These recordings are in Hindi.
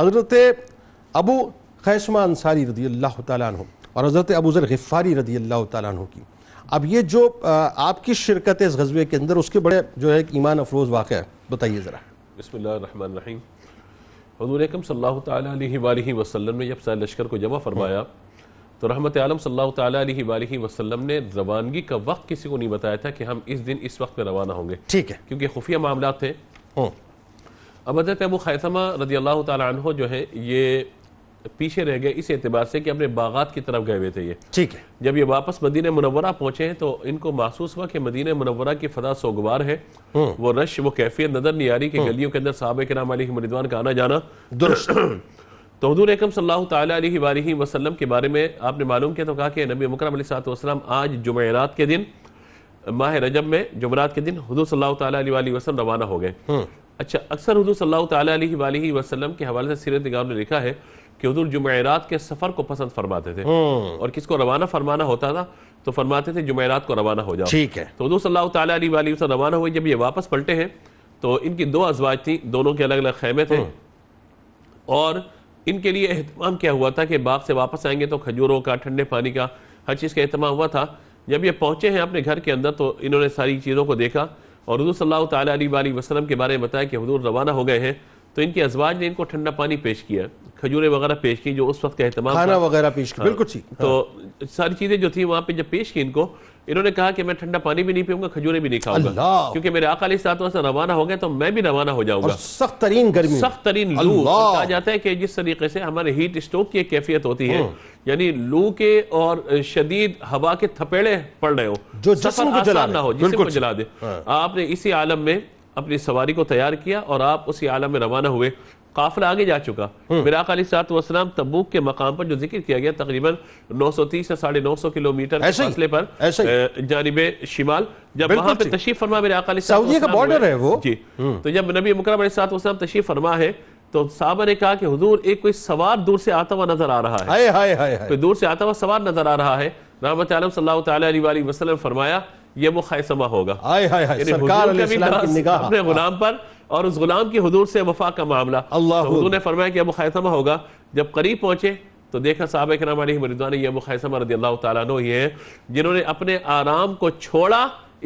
हज़रत अबू खैसमा अंसारी रदी अल्लाह तु और हज़रत अबू जर गफ़ारी रदी अल्लाह तु की अब ये जो आपकी शिरकत है इस गजबे के अंदर उसके बड़े जो है ईमान अफरोज वाक़ है बताइए ज़रा बसमीम हजूरकम सल्ला वसलम ने जब सारे लश्कर को जमा फरमाया तो रहमत आलम सल्ला वसलम ने रवानगी का वक्त किसी को नहीं बताया था कि हम इस दिन इस वक्त में रवाना होंगे ठीक है क्योंकि खुफिया मामला थे हम्म। अब हजरत अबू खैसमा रदी अल्लाह तह जो है ये पीछे रह गए इस एतबार से कि अपने बागात की तरफ गए हुए थे ये ठीक है जब ये वापस मदीन मनवरा पहुंचे तो इनको महसूस हुआ कि मदीन मनवरा की फदा सोगवार है हम्म। वो रश वो कैफियत नजर नहीं आ रही हम्म। गलियों के अंदर साहब के नाम मरिदवान का आना जाना दुरुस्त तो हजूर एकम सल्लल्लाहु के बारे में आपने मालूम किया तो कहा कि नबी मुकरम वसलम आज जुमेरात के दिन माह रजब में जुमरात के दिन हजूर सल्लल्लाहु अलैहि रवाना हो गए हम्म। अच्छा अक्सर हजूर सल्ला वसलम के हवाले से सीरत निगार ने लिखा है कि हजूर जुमेरात के सफ़र को पसंद फरमाते थे हम्म। और किसको रवाना फरमाना होता था तो फरमाते थे जुमेरात को रवाना हो जाओ ठीक है तो हजू सल्ला रवाना हुए जब ये वापस पलटे हैं तो इनकी दो अजवाज थी दोनों के अलग अलग खैमे थे हम्म। और इनके लिए अहतमाम क्या हुआ था कि बाप से वापस आएंगे तो खजूरों का ठंडे पानी का हर चीज़ का अहतमाम हुआ था जब ये पहुंचे हैं अपने घर के अंदर तो इन्होंने सारी चीज़ों को देखा और हजूर सल्ला तसलम के बारे में बताया कि हजूर रवाना हो गए हैं तो इनके अजवाज ने इनको ठंडा पानी पेश किया खजूरें वगैरह पेश की जो उस वक्त का अहतमाम वगैरह पेश किया हाँ। बिल्कुल ठीक तो हाँ। सारी चीज़ें जो थी वहां पे जब पेश की इनको इन्होंने कहा कि मैं ठंडा पानी भी नहीं पीऊंगा खजूरें भी नहीं खाऊंगा क्योंकि मेरे आका तो साथ से रवाना हो गए तो मैं भी रवाना हो जाऊंगा सख्त तरीन गर्मी सख्त तरीन लू कहा जाता है कि जिस तरीके से हमारे हीट स्ट्रोक की कैफियत होती है हाँ। यानी लू के और शदीद हवा के थपेड़े पड़ रहे हो जो सफर आसान ना हो जिससे जला दे आपने इसी आलम में अपनी सवारी को तैयार किया और आप उसी आला में रवाना हुए काफिला आगे जा चुका हम्म। मिराक अली वसलाम तबूक के मकाम पर जो जिक्र किया गया तकरीबन 930 से साढ़े नौ सौ किलोमीटर फासले पर जानब शिमाल जब वहां पर तशीफ फरमा मिराक अली सऊदी का बॉर्डर है वो जी हम्म। तो जब नबी मुकरम वसलाम तशीफ फरमा है तो साहबा ने कहा कि हुजूर एक कोई सवार दूर से आता हुआ नजर आ रहा है कोई दूर से आता हुआ सवार नजर आ रहा है रहमत आलम सल्लल्लाहु अलैहि वसल्लम फरमाया ये मुखसबा होगा सरकार निगाह अपने गुलाम पर और उस गुलाम की हदूर से वफा का मामला तो ने फरमाया कि यह मुखसबा होगा जब करीब पहुंचे तो देखा साहब कराम मरिदवान ये मुखसमा रदी अल्लाह तु ये हैं जिन्होंने अपने आराम को छोड़ा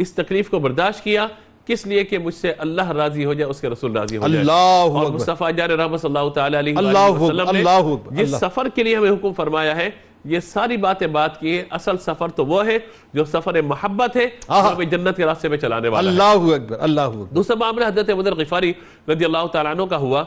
इस तकलीफ को बर्दाश्त किया किस लिए कि मुझसे अल्लाह राजी हो जाए उसके रसूल राजी हो जाए और मुस्तफ़ा जार रहमत जिस सफर के लिए हमें हुक्म फरमाया है ये सारी बातें बात की है असल सफर तो वो है जो सफर मोहब्बत है जन्नत के रास्ते में चलाने वाला अल्लाह अकबर अल्लाह दूसरा मामला हजरत मदर गिफारी रजी अल्लाह तु का हुआ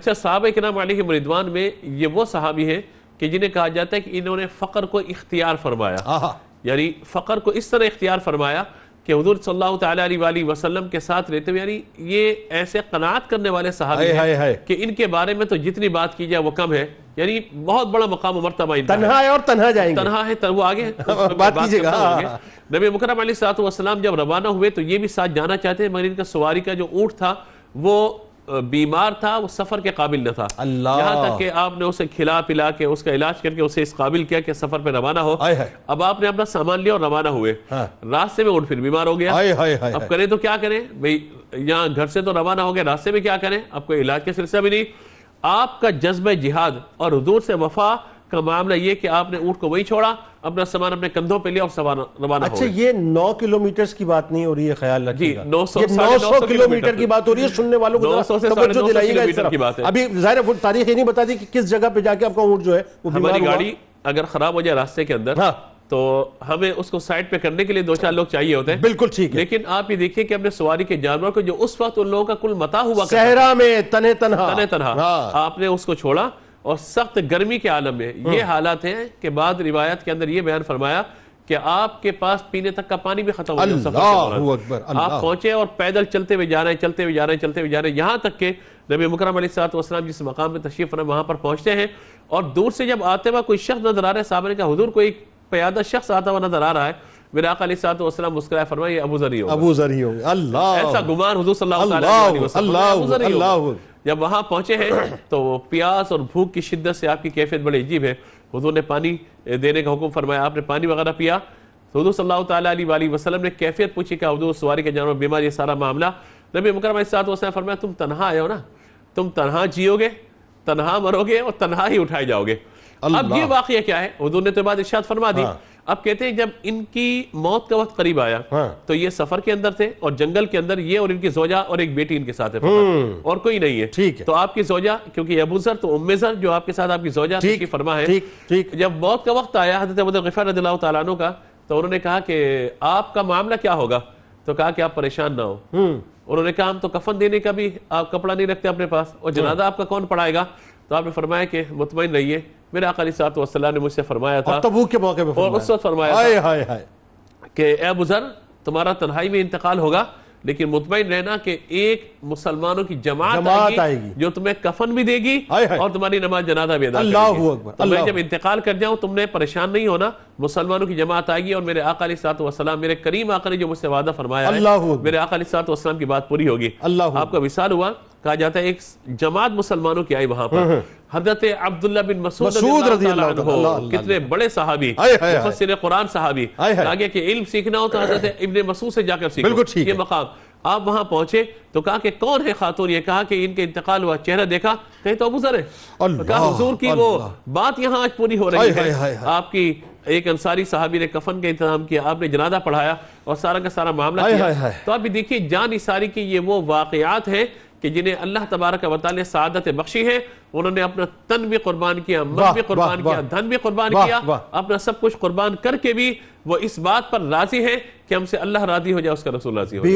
अच्छा साहब के नाम के मरिदवान में ये वो सहाबी है कि जिन्हें कहा जाता है कि इन्होंने फ़कर को इख्तियार फरमाया यानी फ़कर को इस तरह इख्तियार फरमाया कि हजूर सल्लल्लाहु अलैहि वसल्लम के साथ रहते हुए यानी ये ऐसे कनात करने वाले सहाबी हैं है, है। कि इनके बारे में तो जितनी बात की जाए वो कम है यानी बहुत बड़ा मकाम मरतबा तनहा है और तनहा जाएंगे तनहा है तो वो आगे बात कीजिएगा हाँ, हाँ। नबी मुकरम वसलम जब रवाना हुए तो ये भी साथ जाना चाहते हैं मगर इनका सवारी का जो ऊँट था वो बीमार था वो सफ़र के काबिल न था अल्लाह तक कि आपने उसे खिला पिला के उसका इलाज करके उसे इस काबिल किया कि सफ़र पे रवाना हो अब आपने अपना सामान लिया और रवाना हुए हाँ। रास्ते में उठ फिर बीमार हो गया आए, आए, आए, अब करें तो क्या करें भाई यहाँ घर से तो रवाना हो गया रास्ते में क्या करें आपको इलाज का सिलसिला भी नहीं आपका जज्ब जिहाद और हजूर से वफा का मामला ये कि आपने ऊँट को वहीं छोड़ा अपना सामान अपने कंधों पे लिया और सामान रवाना अच्छा ये नौ किलोमीटर की बात नहीं हो रही है ख्याल रखिएगा नौ सौ किलोमीटर की बात हो रही है सुनने वालों को तो अभी जाहिर है तारीख ये नहीं बताती कि किस जगह पे जाके आपका ऊँट जो है हमारी गाड़ी अगर खराब हो जाए रास्ते के अंदर हाँ। तो हमें उसको साइड पे करने के लिए दो चार लोग चाहिए होते हैं बिल्कुल ठीक है लेकिन आप ये देखिए कि अपने सवारी के जानवर को जो उस वक्त उन लोगों का कुल मता हुआ सहरा में तने तनहा तने तनहा हाँ। आपने उसको छोड़ा और सख्त गर्मी के आलम में ये हाँ। हालात हैं कि बाद रिवायत के अंदर ये बयान फरमाया कि आपके पास पीने तक का पानी भी खत्म हो गया आप पहुंचे और पैदल चलते हुए जा रहे हैं चलते हुए जा रहे हैं चलते हुए जा रहे हैं यहाँ तक के नबी मुकरम वसलाम जिस मकाम में तशरीफ फरमा वहां पर पहुंचते हैं और दूर से जब आते हुआ कोई शख्स नजर आ रहा है सामने का हजूर कोई प्यादा शख्स आता हुआ नजर आ रहा है विराक अली मुस्कुराए फरमाए अबू जरी हो अबू जरी हो ऐसा गुमान हजूर सल्लल्लाहु अलैहि वसल्लम जब वहाँ पहुँचे हैं तो प्यास और भूख की शिद्दत से आपकी कैफियत बड़ी अजीब है हजूर ने पानी देने का हुक्म फरमाया आपने पानी वगैरह पिया तो हजू सल्ला वाली वसल्लम ने कैफियत पूछी कि हजूर सवारी के जानवर बीमार ये सारा मामला नबी मुकरम साथ वसैन फरमाया तुम तनहा आए हो ना तुम तनहा जियोगे तनहा मरोगे और तनहा ही उठाए जाओगे अब ये वाक़ क्या है हजूर ने तो बात इर्शाद फरमा दी हाँ। अब कहते हैं जब इनकी मौत का वक्त करीब आया हाँ। तो ये सफर के अंदर थे और जंगल के अंदर ये और इनकी जोजा और एक बेटी इनके साथ है हम्म। और कोई नहीं है ठीक है तो आपकी जोजा क्योंकि अबूजर तो उम्मेजर जो आपके साथ आपकी जोजा की फरमा है ठीक ठीक जब मौत का वक्त आया हजरत गफर रदील्ला का तो उन्होंने कहा कि आपका मामला क्या होगा तो कहा कि आप परेशान ना हो हम्म। उन्होंने कहा हम तो कफन देने का भी आप कपड़ा नहीं रखते अपने पास और हाँ। जनाजा आपका कौन पढ़ाएगा तो आपने फरमाया कि मुतमिन रहिए मेरे अकाली सात वसल्लम ने मुझसे फरमाया था तबूक के मौके पर उस वक्त फरमाया हाय हाय हाय कि ए बुजर तुम्हारा तन्हाई में इंतकाल होगा लेकिन मुतमिन रहना कि एक मुसलमानों की जमात, जमात आएगी, आएगी जो तुम्हें कफन भी देगी हाय हाय। और तुम्हारी नमाज जनाजा भी अदा करेगी तो मैं जब इंतकाल कर जाऊं तुमने परेशान नहीं होना मुसलमानों की जमात आएगी और मेरे आकाली सात वसलाम मेरे करीम आका ने जो मुझसे वादा फरमाया है मेरे आकाली सात वसलाम की बात पूरी होगी आपका विशाल हुआ कहा जाता है एक जमात मुसलमानों की आई वहां पर हम्म, हम्म। हजरत अब्दुल्ला बिन मसूद कितने बड़े सहाबी मुफस्सिर कुरान सहाबी आगे के इल्म सीखना हो तो हजरत इब्न मसूद से जाकर सीखो ये मकाम आप वहां पहुंचे तो कहा कि कौन है खातून ये कहा कि इनके इंतकाल हुआ चेहरा देखा कहीं तो गुजर है तो वो बात यहाँ आज पूरी हो रही है आपकी एक अंसारी साहबी ने कफन का इंतजाम किया आपने जनादा पढ़ाया और सारा का सारा मामला किया तो आप भी देखिए जान इसारी की ये वो वाकयात है कि जिन्हें अल्लाह तबारक वत ने सदत बख्शी है उन्होंने अपना तन भी कुर्बान किया मन भी कुर्बान किया धन भी कुर्बान किया अपना सब कुछ कुर्बान करके भी वो इस बात पर राजी है कि हमसे अल्लाह राजी हो जाए उसका रसूल राजी हो